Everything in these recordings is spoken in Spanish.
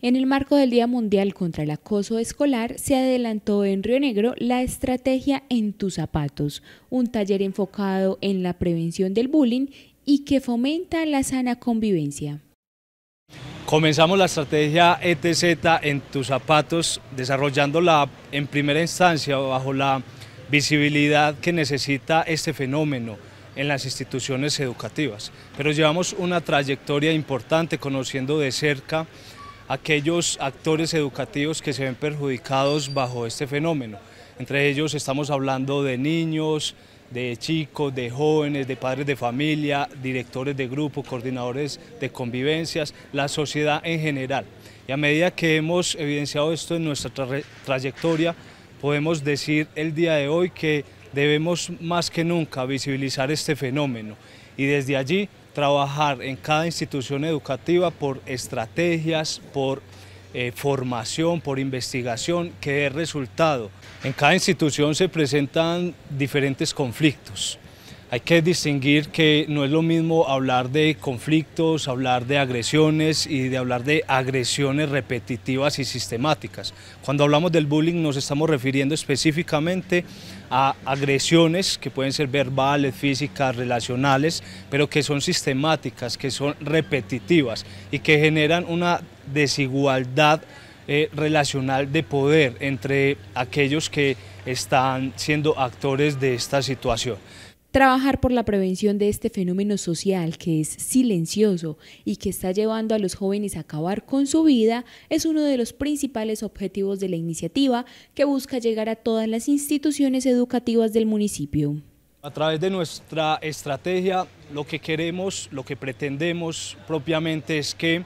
En el marco del Día Mundial contra el Acoso Escolar, se adelantó en Río Negro la estrategia En tus zapatos, un taller enfocado en la prevención del bullying y que fomenta la sana convivencia. Comenzamos la estrategia ETZ en tus zapatos, desarrollándola en primera instancia bajo la visibilidad que necesita este fenómeno en las instituciones educativas. Pero llevamos una trayectoria importante conociendo de cerca aquellos actores educativos que se ven perjudicados bajo este fenómeno. Entre ellos estamos hablando de niños, de chicos, de jóvenes, de padres de familia, directores de grupo, coordinadores de convivencias, la sociedad en general. Y a medida que hemos evidenciado esto en nuestra trayectoria, podemos decir el día de hoy que debemos más que nunca visibilizar este fenómeno y desde allí trabajar en cada institución educativa por estrategias, por eh, formación, por investigación que dé resultado. En cada institución se presentan diferentes conflictos hay que distinguir que no es lo mismo hablar de conflictos, hablar de agresiones y de hablar de agresiones repetitivas y sistemáticas. Cuando hablamos del bullying nos estamos refiriendo específicamente a agresiones que pueden ser verbales, físicas, relacionales, pero que son sistemáticas, que son repetitivas y que generan una desigualdad eh, relacional de poder entre aquellos que están siendo actores de esta situación. Trabajar por la prevención de este fenómeno social que es silencioso y que está llevando a los jóvenes a acabar con su vida es uno de los principales objetivos de la iniciativa que busca llegar a todas las instituciones educativas del municipio. A través de nuestra estrategia lo que queremos, lo que pretendemos propiamente es que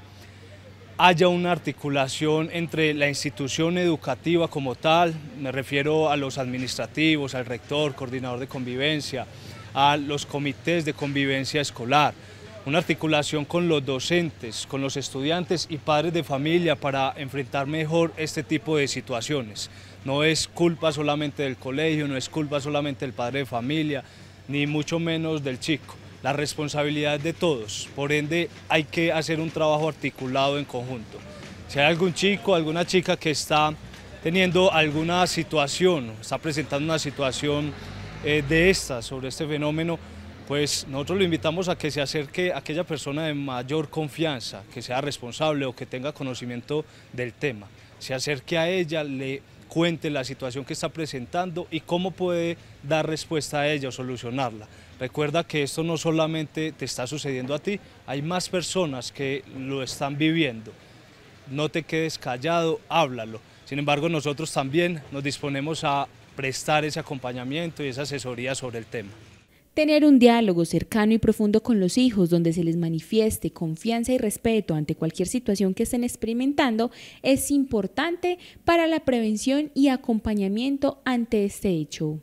haya una articulación entre la institución educativa como tal, me refiero a los administrativos, al rector, coordinador de convivencia, a los comités de convivencia escolar, una articulación con los docentes, con los estudiantes y padres de familia para enfrentar mejor este tipo de situaciones. No es culpa solamente del colegio, no es culpa solamente del padre de familia, ni mucho menos del chico la responsabilidad es de todos, por ende hay que hacer un trabajo articulado en conjunto. Si hay algún chico, alguna chica que está teniendo alguna situación, está presentando una situación eh, de esta, sobre este fenómeno, pues nosotros lo invitamos a que se acerque a aquella persona de mayor confianza, que sea responsable o que tenga conocimiento del tema. Se acerque a ella, le cuente la situación que está presentando y cómo puede dar respuesta a ella o solucionarla. Recuerda que esto no solamente te está sucediendo a ti, hay más personas que lo están viviendo. No te quedes callado, háblalo. Sin embargo, nosotros también nos disponemos a prestar ese acompañamiento y esa asesoría sobre el tema. Tener un diálogo cercano y profundo con los hijos donde se les manifieste confianza y respeto ante cualquier situación que estén experimentando es importante para la prevención y acompañamiento ante este hecho.